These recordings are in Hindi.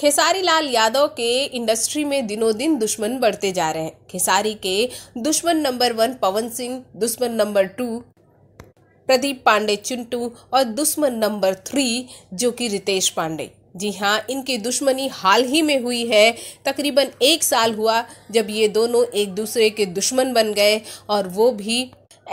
खेसारी लाल यादव के इंडस्ट्री में दिनों दिन दुश्मन बढ़ते जा रहे हैं खेसारी के दुश्मन नंबर वन पवन सिंह दुश्मन नंबर टू प्रदीप पांडे चिंटू और दुश्मन नंबर थ्री जो कि रितेश पांडे जी हाँ इनकी दुश्मनी हाल ही में हुई है तकरीबन एक साल हुआ जब ये दोनों एक दूसरे के दुश्मन बन गए और वो भी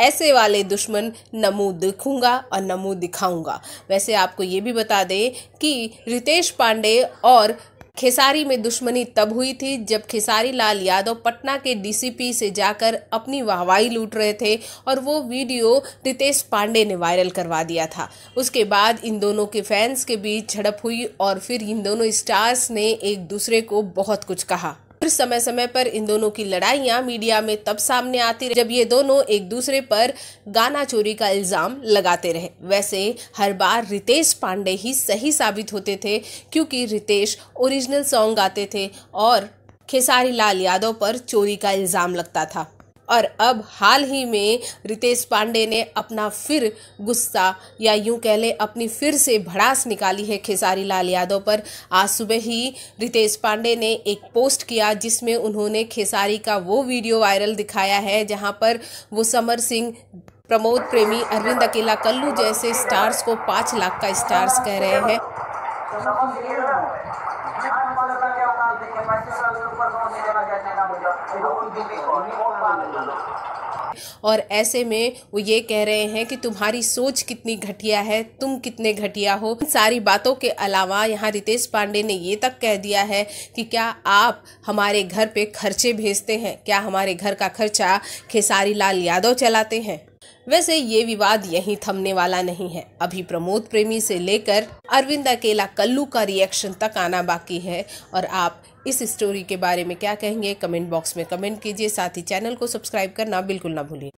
ऐसे वाले दुश्मन नमू दिखूँगा और नमू दिखाऊंगा वैसे आपको ये भी बता दें कि रितेश पांडे और खेसारी में दुश्मनी तब हुई थी जब खेसारी लाल यादव पटना के डीसीपी से जाकर अपनी वाहवाही लूट रहे थे और वो वीडियो रितेश पांडे ने वायरल करवा दिया था उसके बाद इन दोनों के फैंस के बीच झड़प हुई और फिर इन दोनों स्टार्स ने एक दूसरे को बहुत कुछ कहा फिर समय समय पर इन दोनों की लड़ाइयां मीडिया में तब सामने आती रही जब ये दोनों एक दूसरे पर गाना चोरी का इल्ज़ाम लगाते रहे वैसे हर बार रितेश पांडे ही सही साबित होते थे क्योंकि रितेश ओरिजिनल सॉन्ग गाते थे और खेसारी लाल यादव पर चोरी का इल्ज़ाम लगता था और अब हाल ही में रितेश पांडे ने अपना फिर गुस्सा या यूं कह लें अपनी फिर से भड़ास निकाली है खेसारी लाल यादव पर आज सुबह ही रितेश पांडे ने एक पोस्ट किया जिसमें उन्होंने खेसारी का वो वीडियो वायरल दिखाया है जहां पर वो समर सिंह प्रमोद प्रेमी अरविंद अकेला कल्लू जैसे स्टार्स को पाँच लाख का स्टार्स कह रहे हैं और ऐसे में वो ये कह रहे हैं कि तुम्हारी सोच कितनी घटिया है तुम कितने घटिया हो इन सारी बातों के अलावा यहाँ रितेश पांडे ने ये तक कह दिया है कि क्या आप हमारे घर पे खर्चे भेजते हैं क्या हमारे घर का खर्चा खेसारी लाल यादव चलाते हैं वैसे ये विवाद यहीं थमने वाला नहीं है अभी प्रमोद प्रेमी से लेकर अरविंद अकेला कल्लू का रिएक्शन तक आना बाकी है और आप इस स्टोरी के बारे में क्या कहेंगे कमेंट बॉक्स में कमेंट कीजिए साथ ही चैनल को सब्सक्राइब करना बिल्कुल ना भूलिए